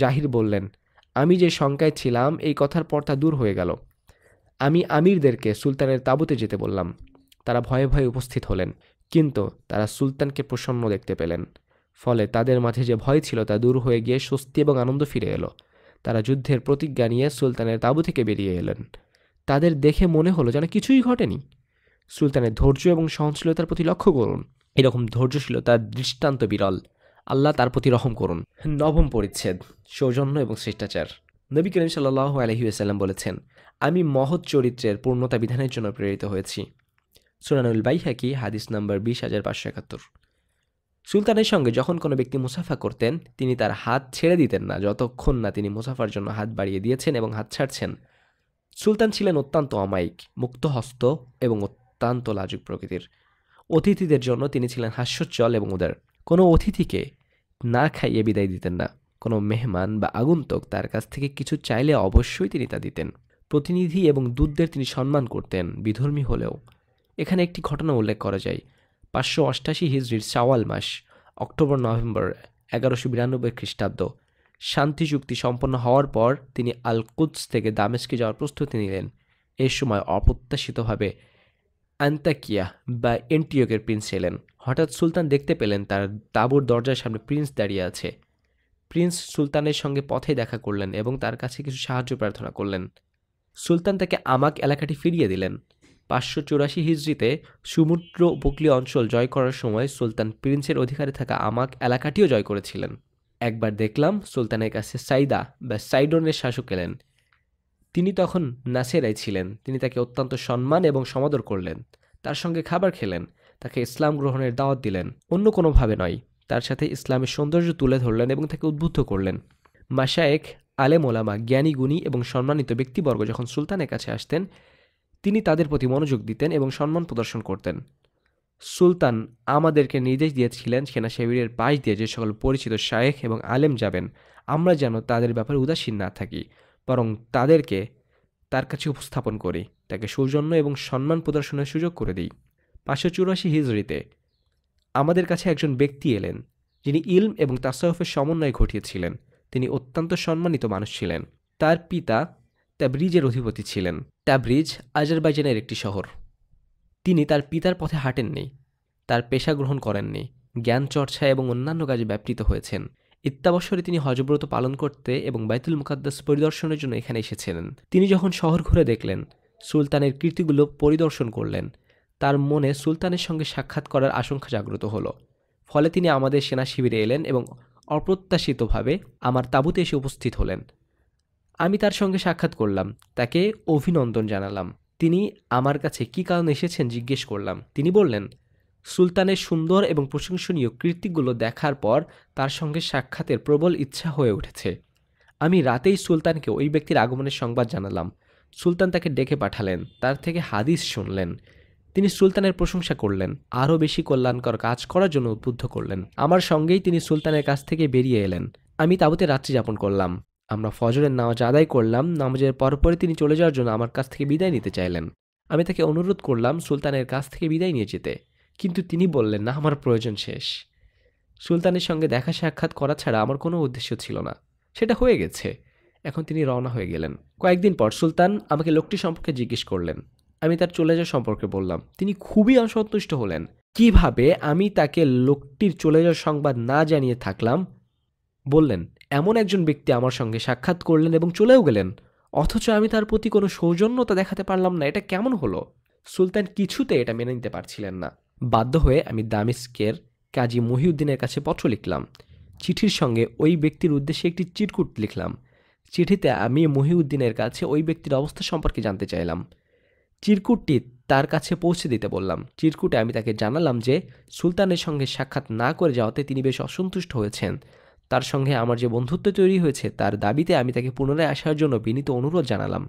জাহির বললেন আমি যে শঙ্কায় ছিলাম এই কথার পর তা দূর হয়ে গেল আমি আমিরদেরকে সুলতানের তাঁবুতে যেতে বললাম তারা ভয়ে ভয়ে উপস্থিত হলেন কিন্তু তারা সুলতানকে প্রসন্ন দেখতে পেলেন ফলে তাদের মাঝে যে ভয় ছিল তা দূর হয়ে গিয়ে স্বস্তি এবং আনন্দ ফিরে এলো তারা যুদ্ধের প্রতিজ্ঞা নিয়ে সুলতানের তাঁবু থেকে বেরিয়ে এলেন তাদের দেখে মনে হলো যেন কিছুই ঘটেনি সুলতানের ধৈর্য এবং সহনশীলতার প্রতি লক্ষ্য করুন এরকম ধৈর্যশীলতার দৃষ্টান্ত বিরল আল্লাহ তার প্রতি রহম করুন নবম পরিচ্ছেদ সৌজন্য এবং শিষ্টাচার নবী করিম সাল্লাহ আলহিউসাল্লাম বলেছেন আমি মহৎ চরিত্রের পূর্ণতা বিধানের জন্য প্রেরিত হয়েছি সুনানুল বাইহাকি হাদিস নম্বর বিশ হাজার পাঁচশো একাত্তর সুলতানের সঙ্গে যখন কোনো ব্যক্তি মুসাফা করতেন তিনি তার হাত ছেড়ে দিতেন না যতক্ষণ না তিনি মুসাফার জন্য হাত বাড়িয়ে দিয়েছেন এবং হাত ছাড়ছেন সুলতান ছিলেন অত্যন্ত অমায়িক মুক্তহস্ত এবং অত্যন্ত লাজুক প্রকৃতির অতিথিদের জন্য তিনি ছিলেন হাস্যোজ্জ্বল এবং উদার কোনো অতিথিকে না খাইয়ে বিদায় দিতেন না কোনো মেহমান বা আগন্তুক তার কাছ থেকে কিছু চাইলে অবশ্যই তিনি তা দিতেন প্রতিনিধি এবং দূতদের তিনি সম্মান করতেন বিধর্মী হলেও এখানে একটি ঘটনা উল্লেখ করা যায় পাঁচশো অষ্টাশি হিজড়ির সাওয়াল মাস অক্টোবর নভেম্বর এগারোশো বিরানব্বই খ্রিস্টাব্দ শান্তি চুক্তি সম্পন্ন হওয়ার পর তিনি আল কুদস থেকে দামেস্কে যাওয়ার প্রস্তুতি নিলেন এ সময় অপ্রত্যাশিতভাবে আন্তাকিয়া বা এন্টিওকের প্রিন্স এলেন হঠাৎ সুলতান দেখতে পেলেন তার তাঁবুর দরজার সামনে প্রিন্স দাঁড়িয়ে আছে প্রিন্স সুলতানের সঙ্গে পথে দেখা করলেন এবং তার কাছে কিছু সাহায্য প্রার্থনা করলেন সুলতান তাকে আমাক এলাকাটি ফিরিয়ে দিলেন পাঁচশো চুরাশি হিজড়িতে সমুদ্র উপকূলীয় অঞ্চল জয় করার সময় সুলতান প্রিন্সের অধিকারে থাকা আমাক এলাকাটিও জয় করেছিলেন একবার দেখলাম সুলতানের কাছে সাইদা বা সাইডনের শাসক এলেন তিনি তখন নাসেরাই ছিলেন তিনি তাকে অত্যন্ত সম্মান এবং সমাদর করলেন তার সঙ্গে খাবার খেলেন তাকে ইসলাম গ্রহণের দাওয়াত দিলেন অন্য কোনোভাবে নয় তার সাথে ইসলামের সৌন্দর্য তুলে ধরলেন এবং তাকে উদ্বুদ্ধ করলেন মাসায়েক আলেমোলামা জ্ঞানী গুণী এবং সম্মানিত ব্যক্তিবর্গ যখন সুলতানের কাছে আসতেন তিনি তাদের প্রতি মনোযোগ দিতেন এবং সম্মান প্রদর্শন করতেন সুলতান আমাদেরকে নির্দেশ দিয়েছিলেন সেনা শিবিরের পাশ দিয়ে যে সকল পরিচিত শায়েখ এবং আলেম যাবেন আমরা যেন তাদের ব্যাপারে উদাসীন না থাকি বরং তাদেরকে তার কাছে উপস্থাপন করি তাকে সৌজন্য এবং সম্মান প্রদর্শনের সুযোগ করে দিই পাঁচশো চুরাশি হিজড়িতে আমাদের কাছে একজন ব্যক্তি এলেন যিনি ইলম এবং তাসাউফের সমন্বয় ঘটিয়েছিলেন তিনি অত্যন্ত সম্মানিত মানুষ ছিলেন তার পিতা ত্যাব্রিজের অধিপতি ছিলেন ত্যাব্রিজ আজারবাইজানের একটি শহর তিনি তার পিতার পথে হাঁটেননি তার পেশা গ্রহণ করেননি জ্ঞান চর্চা এবং অন্যান্য কাজে ব্যাপৃত হয়েছেন ইত্যাবসরে তিনি হজব্রত পালন করতে এবং বাইতুল মুকাদ্দাস পরিদর্শনের জন্য এখানে এসেছিলেন তিনি যখন শহর ঘুরে দেখলেন সুলতানের কীর্তিগুলো পরিদর্শন করলেন তার মনে সুলতানের সঙ্গে সাক্ষাৎ করার আশঙ্কা জাগ্রত হলো ফলে তিনি আমাদের সেনা শিবিরে এলেন এবং অপ্রত্যাশিতভাবে আমার তাঁবুতে এসে উপস্থিত হলেন আমি তার সঙ্গে সাক্ষাৎ করলাম তাকে অভিনন্দন জানালাম তিনি আমার কাছে কী কারণে এসেছেন জিজ্ঞেস করলাম তিনি বললেন সুলতানের সুন্দর এবং প্রশংসনীয় কীর্তিগুলো দেখার পর তার সঙ্গে সাক্ষাতের প্রবল ইচ্ছা হয়ে উঠেছে আমি রাতেই সুলতানকে ওই ব্যক্তির আগমনের সংবাদ জানালাম সুলতান তাকে ডেকে পাঠালেন তার থেকে হাদিস শুনলেন তিনি সুলতানের প্রশংসা করলেন আরও বেশি কল্যাণকর কাজ করার জন্য উদ্বুদ্ধ করলেন আমার সঙ্গেই তিনি সুলতানের কাছ থেকে বেরিয়ে এলেন আমি তাবুতে রাত্রি যাপন করলাম আমরা ফজরের নামাজ আদায় করলাম নামাজের পরপরে তিনি চলে যাওয়ার জন্য আমার কাছ থেকে বিদায় নিতে চাইলেন আমি তাকে অনুরোধ করলাম সুলতানের কাছ থেকে বিদায় নিয়ে যেতে কিন্তু তিনি বললেন না আমার প্রয়োজন শেষ সুলতানের সঙ্গে দেখা সাক্ষাৎ করা ছাড়া আমার কোনো উদ্দেশ্য ছিল না সেটা হয়ে গেছে এখন তিনি রওনা হয়ে গেলেন কয়েকদিন পর সুলতান আমাকে লোকটি সম্পর্কে জিজ্ঞেস করলেন আমি তার চলে যাওয়া সম্পর্কে বললাম তিনি খুবই অসন্তুষ্ট হলেন কিভাবে আমি তাকে লোকটির চলে যাওয়ার সংবাদ না জানিয়ে থাকলাম বললেন এমন একজন ব্যক্তি আমার সঙ্গে সাক্ষাৎ করলেন এবং চলেও গেলেন অথচ আমি তার প্রতি কোনো সৌজন্যতা দেখাতে পারলাম না এটা কেমন হলো সুলতান কিছুতে এটা মেনে নিতে পারছিলেন না বাধ্য হয়ে আমি দামিস্কের কাজী মহিউদ্দিনের কাছে পত্র লিখলাম চিঠির সঙ্গে ওই ব্যক্তির উদ্দেশ্যে একটি চিরকুট লিখলাম চিঠিতে আমি মহিউদ্দিনের কাছে ওই ব্যক্তির অবস্থা সম্পর্কে জানতে চাইলাম চিরকুটটি তার কাছে পৌঁছে দিতে বললাম চিরকুটে আমি তাকে জানালাম যে সুলতানের সঙ্গে সাক্ষাৎ না করে যাওয়াতে তিনি বেশ অসন্তুষ্ট হয়েছেন তার সঙ্গে আমার যে বন্ধুত্ব তৈরি হয়েছে তার দাবিতে আমি তাকে পুনরায় আসার জন্য বিনীত অনুরোধ জানালাম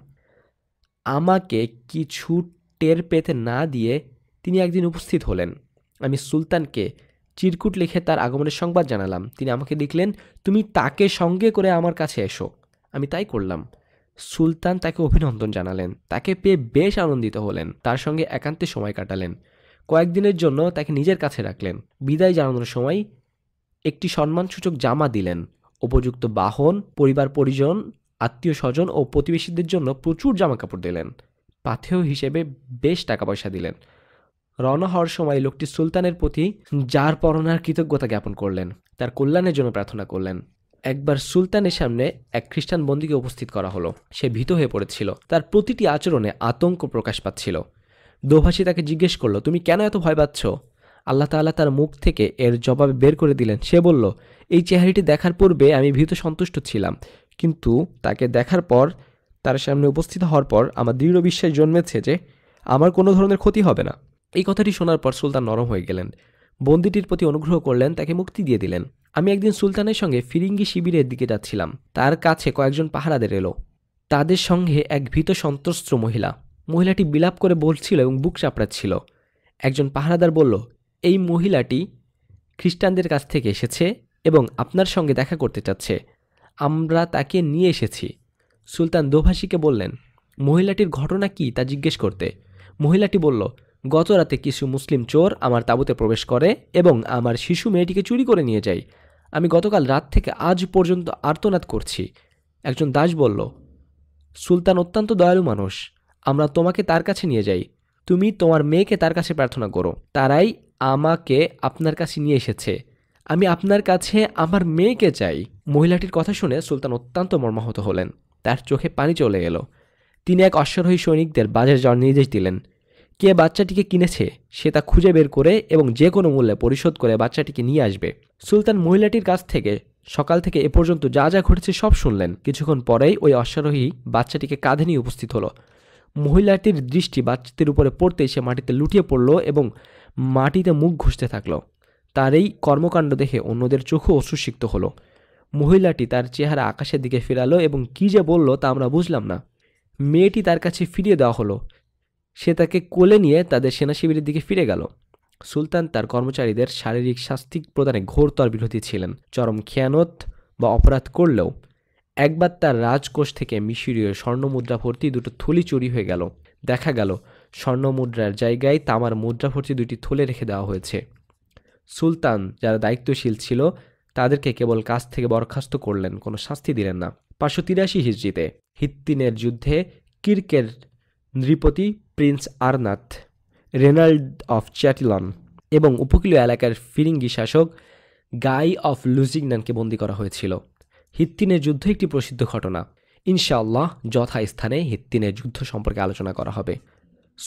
আমাকে কিছু টের পেতে না দিয়ে তিনি একদিন উপস্থিত হলেন আমি সুলতানকে চিরকুট লিখে তার আগমনের সংবাদ জানালাম তিনি আমাকে লিখলেন তুমি তাকে সঙ্গে করে আমার কাছে এসো আমি তাই করলাম সুলতান তাকে অভিনন্দন জানালেন তাকে পেয়ে বেশ আনন্দিত হলেন তার সঙ্গে একান্তে সময় কাটালেন কয়েকদিনের জন্য তাকে নিজের কাছে রাখলেন বিদায় জানানোর সময় একটি সম্মানসূচক জামা দিলেন উপযুক্ত বাহন পরিবার পরিজন আত্মীয় স্বজন ও প্রতিবেশীদের জন্য প্রচুর জামাকাপড় দিলেন পাথেয় হিসেবে বেশ টাকা পয়সা দিলেন রওনা হওয়ার সময় লোকটি সুলতানের প্রতি যার পরনার কৃতজ্ঞতা জ্ঞাপন করলেন তার কল্যাণের জন্য প্রার্থনা করলেন একবার সুলতানের সামনে এক খ্রিস্টান বন্দীকে উপস্থিত করা হলো সে ভীত হয়ে পড়েছিল তার প্রতিটি আচরণে আতঙ্ক প্রকাশ পাচ্ছিল দোভাষী তাকে জিজ্ঞেস করলো তুমি কেন এত ভয় পাচ্ছ আল্লাহ তাল্লাহ তার মুখ থেকে এর জবাব বের করে দিলেন সে বলল এই চেহারাটি দেখার পূর্বে আমি ভীত সন্তুষ্ট ছিলাম কিন্তু তাকে দেখার পর তার সামনে উপস্থিত হওয়ার পর আমার দৃঢ় বিশ্বাস জন্মেছে যে আমার কোনো ধরনের ক্ষতি হবে না এই কথাটি শোনার পর সুলতান নরম হয়ে গেলেন বন্দিটির প্রতি অনুগ্রহ করলেন তাকে মুক্তি দিয়ে দিলেন আমি একদিন সুলতানের সঙ্গে ফিরিঙ্গি শিবিরের দিকে যাচ্ছিলাম তার কাছে কয়েকজন পাহারাদের এলো তাদের সঙ্গে এক ভীত সন্ত্রস্ত মহিলা মহিলাটি বিলাপ করে বলছিল এবং বুক চাপড়াচ্ছিল একজন পাহারাদার বলল এই মহিলাটি খ্রিস্টানদের কাছ থেকে এসেছে এবং আপনার সঙ্গে দেখা করতে চাচ্ছে আমরা তাকে নিয়ে এসেছি সুলতান দোভাষীকে বললেন মহিলাটির ঘটনা কি তা জিজ্ঞেস করতে মহিলাটি বলল গত রাতে কিছু মুসলিম চোর আমার তাঁবুতে প্রবেশ করে এবং আমার শিশু মেয়েটিকে চুরি করে নিয়ে যায় আমি গতকাল রাত থেকে আজ পর্যন্ত আর্তনাদ করছি একজন দাস বলল সুলতান অত্যন্ত দয়ালু মানুষ আমরা তোমাকে তার কাছে নিয়ে যাই তুমি তোমার মেয়েকে তার কাছে প্রার্থনা করো তারাই আমাকে আপনার কাছে নিয়ে এসেছে আমি আপনার কাছে আমার মেয়েকে চাই মহিলাটির কথা শুনে সুলতান অত্যন্ত মর্মাহত হলেন তার চোখে পানি চলে গেল তিনি এক অশ্বারোহী সৈনিকদের বাজারে যাওয়ার নির্দেশ দিলেন কে বাচ্চাটিকে কিনেছে সে তা খুঁজে বের করে এবং যে কোনো মূল্যে পরিশোধ করে বাচ্চাটিকে নিয়ে আসবে সুলতান মহিলাটির কাছ থেকে সকাল থেকে এ পর্যন্ত যা যা ঘটেছে সব শুনলেন কিছুক্ষণ পরেই ওই অশ্বারোহী বাচ্চাটিকে কাঁধে নিয়ে উপস্থিত হলো মহিলাটির দৃষ্টি বাচ্চাটির উপরে পড়তে সে মাটিতে লুটিয়ে পড়ল এবং মাটিতে মুখ ঘষতে থাকল তার এই কর্মকাণ্ড দেখে অন্যদের চোখও অসুসিক্ত হলো মহিলাটি তার চেহারা আকাশের দিকে ফেরালো এবং কী যে বলল তা আমরা বুঝলাম না মেয়েটি তার কাছে ফিরিয়ে দেওয়া হলো সে তাকে কোলে নিয়ে তাদের সেনা শিবিরের দিকে ফিরে গেল সুলতান তার কর্মচারীদের শারীরিক শাস্তি প্রদানে ঘোরতর বিরোধী ছিলেন চরম খেয়ানত বা অপরাধ করলেও একবার তার রাজকোষ থেকে মিশরীয় স্বর্ণমুদ্রা ভর্তি দুটো থলি চুরি হয়ে গেল দেখা গেল স্বর্ণ মুদ্রার জায়গায় তামার মুদ্রা ভর্তি দুইটি থলে রেখে দেওয়া হয়েছে সুলতান যারা দায়িত্বশীল ছিল তাদেরকে কেবল কাজ থেকে বরখাস্ত করলেন কোনো শাস্তি দিলেন না পাঁচশো তিরাশি হিজড়িতে হিত্তিনের যুদ্ধে কির্কের নৃপতি prince Arnat Reynald of Chatillon এবং উপকূলীয় এলাকার ফিরিঙ্গি শাসক গাই অফ লুজিগনানকে বন্দি করা হয়েছিল হিত্তিনের যুদ্ধ একটি প্রসিদ্ধ ঘটনা ইনশাআল্লাহ যথাস্থানে হিত্তিনের যুদ্ধ সম্পর্কে আলোচনা করা হবে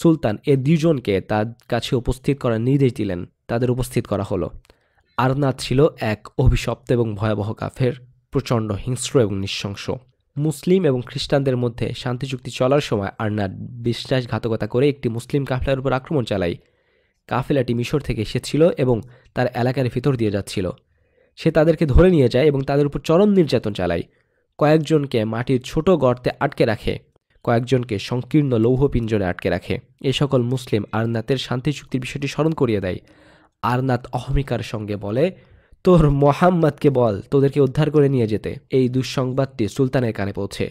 সুলতান এ দুজনকে তার কাছে উপস্থিত করার নির্দেশ দিলেন তাদের উপস্থিত করা হলো আরনাথ ছিল এক অভিশপ্ত এবং ভয়াবহ কাফের প্রচণ্ড হিংস্র এবং নৃশংস মুসলিম এবং খ্রিস্টানদের মধ্যে শান্তি চুক্তি চলার সময় আরনাথ বিশ্বাসঘাতকতা করে একটি মুসলিম কাফেলার উপর আক্রমণ চালায় কাফেলাটি মিশর থেকে এসেছিল এবং তার এলাকার ভিতর দিয়ে যাচ্ছিল সে তাদেরকে ধরে নিয়ে যায় এবং তাদের উপর চরম নির্যাতন চালায় কয়েকজনকে মাটির ছোট গর্তে আটকে রাখে কয়েকজনকে সংকীর্ণ লৌহ পিঞ্জরে আটকে রাখে এ সকল মুসলিম আরনাথের শান্তি চুক্তির বিষয়টি স্মরণ করিয়ে দেয় আরনাথ অহমিকার সঙ্গে বলে তোর মোহাম্মদকে বল তোদেরকে উদ্ধার করে নিয়ে যেতে এই দুঃসংবাদটি সুলতানের কানে পৌঁছে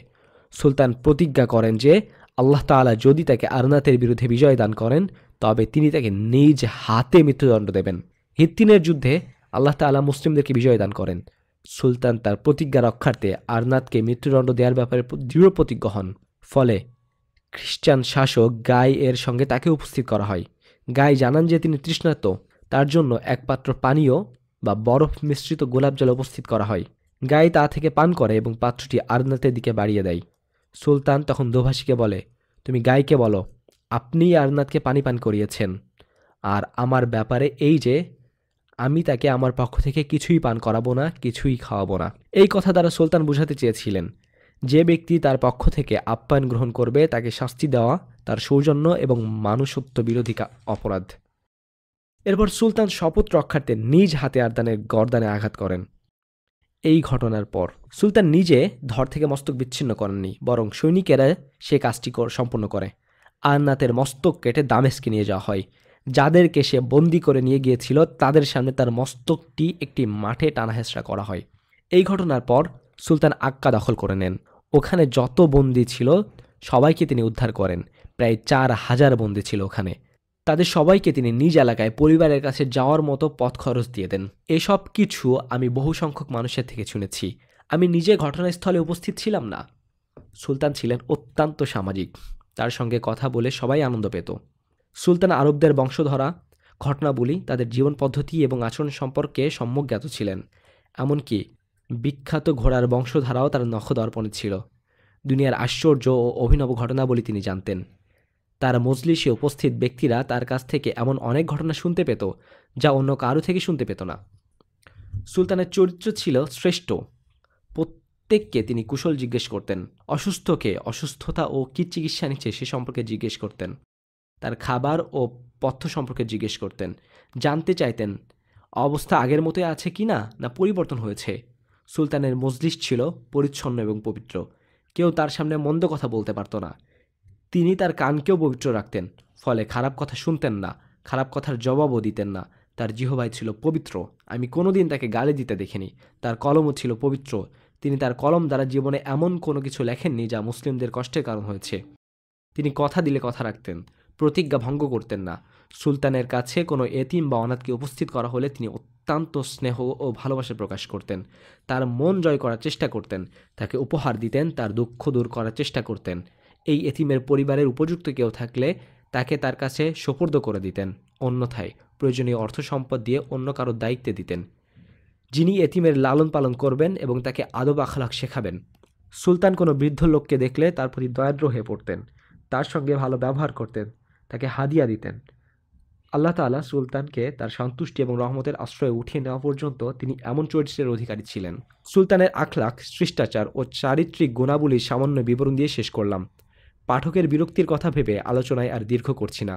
সুলতান প্রতিজ্ঞা করেন যে আল্লাহ তালা যদি তাকে আরনাথের বিরুদ্ধে বিজয় দান করেন তবে তিনি তাকে নিজ হাতে মৃত্যুদণ্ড দেবেন হিত্তিনের যুদ্ধে আল্লাহ তালা মুসলিমদেরকে বিজয় দান করেন সুলতান তার প্রতিজ্ঞা রক্ষার্থে আরনাথকে মৃত্যুদণ্ড দেওয়ার ব্যাপারে দৃঢ় প্রতিজ্ঞ হন ফলে খ্রিস্টান শাসক গাই এর সঙ্গে তাকে উপস্থিত করা হয় গাই জানান যে তিনি তৃষ্ণার্ত তার জন্য এক পাত্র পানীয় বা বরফ মিশ্রিত গোলাপ জল উপস্থিত করা হয় গাই তা থেকে পান করে এবং পাত্রটি আরনাথের দিকে বাড়িয়ে দেয় সুলতান তখন দোভাষীকে বলে তুমি গাইকে বলো আপনি আরনাথকে পানি পান করিয়েছেন আর আমার ব্যাপারে এই যে আমি তাকে আমার পক্ষ থেকে কিছুই পান করাবো না কিছুই খাওয়াবো না এই কথা দ্বারা সুলতান বোঝাতে চেয়েছিলেন যে ব্যক্তি তার পক্ষ থেকে আপ্যায়ন গ্রহণ করবে তাকে শাস্তি দেওয়া তার সৌজন্য এবং মানুষত্ব বিরোধী অপরাধ এরপর সুলতান শপথ রক্ষার্থে নিজ হাতে আরদানের গর্দানে আঘাত করেন এই ঘটনার পর সুলতান নিজে ধর থেকে মস্তক বিচ্ছিন্ন করেননি বরং সৈনিকেরা সে কাজটি সম্পন্ন করে আন্নাতের মস্তক কেটে দামেশকে নিয়ে যাওয়া হয় যাদেরকে সে বন্দি করে নিয়ে গিয়েছিল তাদের সামনে তার মস্তকটি একটি মাঠে টানাহেসরা করা হয় এই ঘটনার পর সুলতান আক্কা দখল করে নেন ওখানে যত বন্দি ছিল সবাইকে তিনি উদ্ধার করেন প্রায় চার হাজার বন্দি ছিল ওখানে তাদের সবাইকে তিনি নিজ এলাকায় পরিবারের কাছে যাওয়ার মতো পথ খরচ দিয়ে দেন এসব কিছু আমি বহু সংখ্যক মানুষের থেকে শুনেছি আমি নিজে ঘটনাস্থলে উপস্থিত ছিলাম না সুলতান ছিলেন অত্যন্ত সামাজিক তার সঙ্গে কথা বলে সবাই আনন্দ পেত সুলতান আরবদের বংশধরা ঘটনাবলী তাদের জীবন পদ্ধতি এবং আচরণ সম্পর্কে সম্যক জ্ঞাত ছিলেন এমনকি বিখ্যাত ঘোড়ার বংশধারাও তার নখদর্পণে ছিল দুনিয়ার আশ্চর্য ও অভিনব ঘটনাবলী তিনি জানতেন তার মজলিসে উপস্থিত ব্যক্তিরা তার কাছ থেকে এমন অনেক ঘটনা শুনতে পেত যা অন্য কারো থেকে শুনতে পেত না সুলতানের চরিত্র ছিল শ্রেষ্ঠ প্রত্যেককে তিনি কুশল জিজ্ঞেস করতেন অসুস্থকে অসুস্থতা ও কী চিকিৎসা নিচ্ছে সে সম্পর্কে জিজ্ঞেস করতেন তার খাবার ও পথ্য সম্পর্কে জিজ্ঞেস করতেন জানতে চাইতেন অবস্থা আগের মতোই আছে কি না না পরিবর্তন হয়েছে সুলতানের মজলিস ছিল পরিচ্ছন্ন এবং পবিত্র কেউ তার সামনে মন্দ কথা বলতে পারত না তিনি তার কানকেও পবিত্র রাখতেন ফলে খারাপ কথা শুনতেন না খারাপ কথার জবাবও দিতেন না তার জিহবাই ছিল পবিত্র আমি কোনোদিন তাকে গালি দিতে দেখিনি তার কলমও ছিল পবিত্র তিনি তার কলম দ্বারা জীবনে এমন কোনো কিছু লেখেননি যা মুসলিমদের কষ্টের কারণ হয়েছে তিনি কথা দিলে কথা রাখতেন প্রতিজ্ঞা ভঙ্গ করতেন না সুলতানের কাছে কোনো এতিম বা অনাথকে উপস্থিত করা হলে তিনি অত্যন্ত স্নেহ ও ভালোবাসা প্রকাশ করতেন তার মন জয় করার চেষ্টা করতেন তাকে উপহার দিতেন তার দুঃখ দূর করার চেষ্টা করতেন এই এতিমের পরিবারের উপযুক্ত কেউ থাকলে তাকে তার কাছে সোপর্দ করে দিতেন অন্যথায় প্রয়োজনীয় অর্থ সম্পদ দিয়ে অন্য কারোর দায়িত্বে দিতেন যিনি এতিমের লালন পালন করবেন এবং তাকে আদব আখলাখ শেখাবেন সুলতান কোনো বৃদ্ধ লোককে দেখলে তার প্রতি দয়াদ্র হয়ে পড়তেন তার সঙ্গে ভালো ব্যবহার করতেন তাকে হাদিয়া দিতেন আল্লাহ তালা সুলতানকে তার সন্তুষ্টি এবং রহমতের আশ্রয়ে উঠিয়ে নেওয়া পর্যন্ত তিনি এমন চরিত্রের অধিকারী ছিলেন সুলতানের আখলাখ শিষ্টাচার ও চারিত্রিক গুণাবলীর সামান্য বিবরণ দিয়ে শেষ করলাম পাঠকের বিরক্তির কথা ভেবে আলোচনায় আর দীর্ঘ করছি না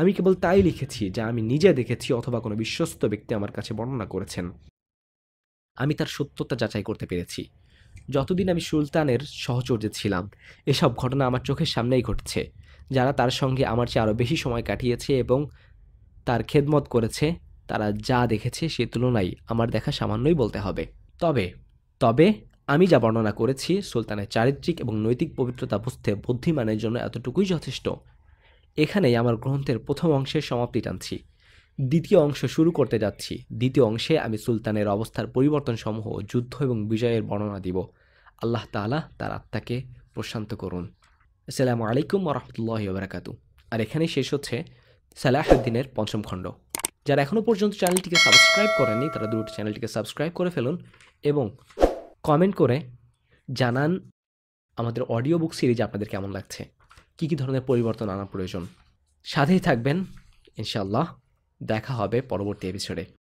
আমি কেবল তাই লিখেছি যা আমি নিজে দেখেছি অথবা কোনো বিশ্বস্ত ব্যক্তি আমার কাছে বর্ণনা করেছেন আমি তার সত্যতা যাচাই করতে পেরেছি যতদিন আমি সুলতানের সহচর্যে ছিলাম এসব ঘটনা আমার চোখের সামনেই ঘটছে যারা তার সঙ্গে আমার চেয়ে আরও বেশি সময় কাটিয়েছে এবং তার খেদমত করেছে তারা যা দেখেছে সে তুলনায় আমার দেখা সামান্যই বলতে হবে তবে তবে আমি যা বর্ণনা করেছি সুলতানের চারিত্রিক এবং নৈতিক পবিত্রতা বুঝতে বুদ্ধিমানের জন্য এতটুকুই যথেষ্ট এখানেই আমার গ্রন্থের প্রথম অংশের সমাপ্তি টানছি দ্বিতীয় অংশ শুরু করতে যাচ্ছি দ্বিতীয় অংশে আমি সুলতানের অবস্থার পরিবর্তনসমূহ যুদ্ধ এবং বিজয়ের বর্ণনা দিব আল্লাহ তালা তার আত্মাকে প্রশান্ত করুন আসসালামু আলাইকুম রহমতুল্লাহ বারাকাতু আর এখানেই শেষ হচ্ছে সালাহউদ্দিনের পঞ্চম খণ্ড যারা এখনও পর্যন্ত চ্যানেলটিকে সাবস্ক্রাইব করেনি তারা দ্রুত চ্যানেলটিকে সাবস্ক্রাইব করে ফেলুন এবং কমেন্ট করে জানান আমাদের অডিও বুক সিরিজ আপনাদের কেমন লাগছে কী কী ধরনের পরিবর্তন আনা প্রয়োজন সাথেই থাকবেন ইনশাল্লাহ দেখা হবে পরবর্তী এপিসোডে